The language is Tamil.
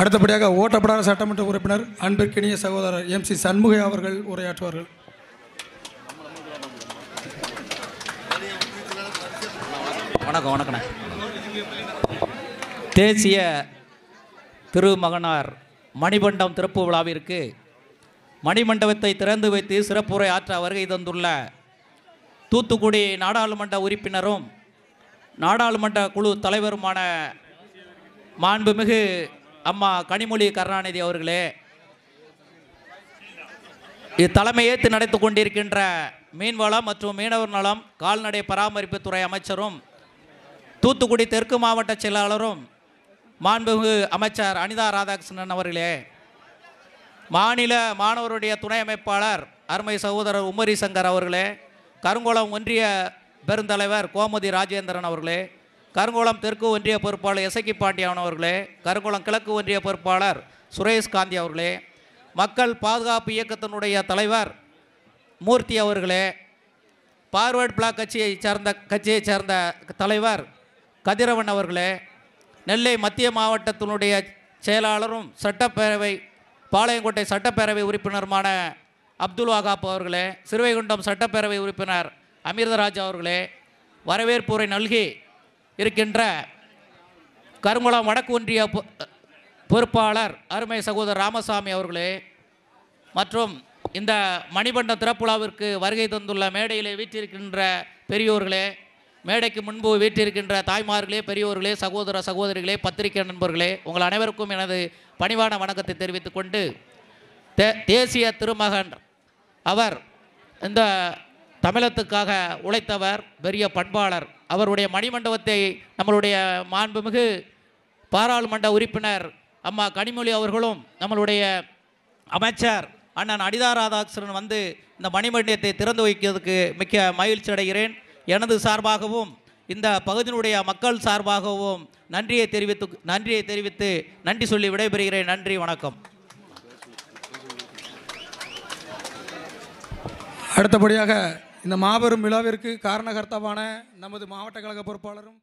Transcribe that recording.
அடுத்தபடியாக ஓட்டப்படாத சட்டமன்ற உறுப்பினர் அன்பிற்கினிய சகோதரர் எம் சி சண்முகை அவர்கள் உரையாற்றுவார்கள் வணக்கம் வணக்கம் தேசிய திருமகனார் மணிமண்டம் திறப்பு விழாவிற்கு மணிமண்டபத்தை திறந்து வைத்து சிறப்புரை ஆற்ற வருகை தந்துள்ள தூத்துக்குடி நாடாளுமன்ற உறுப்பினரும் நாடாளுமன்ற குழு தலைவருமான மாண்புமிகு அம்மா கனிமொழி கருணாநிதி அவர்களே இத்தலைமை ஏற்று கொண்டிருக்கின்ற மீன்வளம் மற்றும் மீனவர் நலம் கால்நடை பராமரிப்புத்துறை அமைச்சரும் தூத்துக்குடி தெற்கு மாவட்ட செயலாளரும் மாண்புமிகு அமைச்சர் அனிதா ராதாகிருஷ்ணன் அவர்களே மாநில மாணவருடைய துணை அமைப்பாளர் அருமை சகோதரர் உமரி சங்கர் அவர்களே கருங்கோளம் ஒன்றிய பெருந்தலைவர் கோமதி ராஜேந்திரன் அவர்களே கருங்கோளம் தெற்கு ஒன்றிய பொறுப்பாளர் எசக்கி பாண்டியான் அவர்களே கருங்கோளம் கிழக்கு ஒன்றிய பொறுப்பாளர் சுரேஷ் காந்தி அவர்களே மக்கள் பாதுகாப்பு இயக்கத்தினுடைய தலைவர் மூர்த்தி அவர்களே பார்வர்டு பிளாக் கட்சியை சார்ந்த கட்சியை சார்ந்த தலைவர் கதிரவன் அவர்களே நெல்லை மத்திய மாவட்டத்தினுடைய செயலாளரும் சட்டப்பேரவை பாளையங்கோட்டை சட்டப்பேரவை உறுப்பினருமான அப்துல் வாகாப் அவர்களே சிறுவைகுண்டம் சட்டப்பேரவை உறுப்பினர் அமிர்தராஜ் அவர்களே வரவேற்புரை நல்கி இருக்கின்ற கருங்குளம் வடக்கு ஒன்றிய பொறுப்பாளர் அருமை சகோதரர் ராமசாமி அவர்களே மற்றும் இந்த மணிபண்ட திறப்புழாவிற்கு வருகை தந்துள்ள மேடையிலே வீற்றிருக்கின்ற பெரியோர்களே மேடைக்கு முன்பு வீட்டிருக்கின்ற தாய்மார்களே பெரியோர்களே சகோதர சகோதரிகளே பத்திரிகை நண்பர்களே உங்கள் அனைவருக்கும் எனது பணிவான வணக்கத்தை தெரிவித்துக்கொண்டு தே தேசிய திருமகன் அவர் இந்த தமிழத்துக்காக உழைத்தவர் பெரிய பண்பாளர் அவருடைய மணிமண்டபத்தை நம்மளுடைய மாண்புமிகு பாராளுமன்ற உறுப்பினர் அம்மா கனிமொழி அவர்களும் நம்மளுடைய அமைச்சர் அண்ணன் அனிதா ராதாகிருஷ்ணன் வந்து இந்த மணிமண்டியத்தை திறந்து வைக்கிறதுக்கு மிக்க மகிழ்ச்சி அடைகிறேன் எனது சார்பாகவும் இந்த பகுதியினுடைய மக்கள் சார்பாகவும் நன்றியை தெரிவித்து நன்றியை தெரிவித்து நன்றி சொல்லி விடைபெறுகிறேன் நன்றி வணக்கம் அடுத்தபடியாக இந்த மாபெரும் விழாவிற்கு காரணகர்த்தாவான நமது மாவட்ட கழக பொறுப்பாளரும்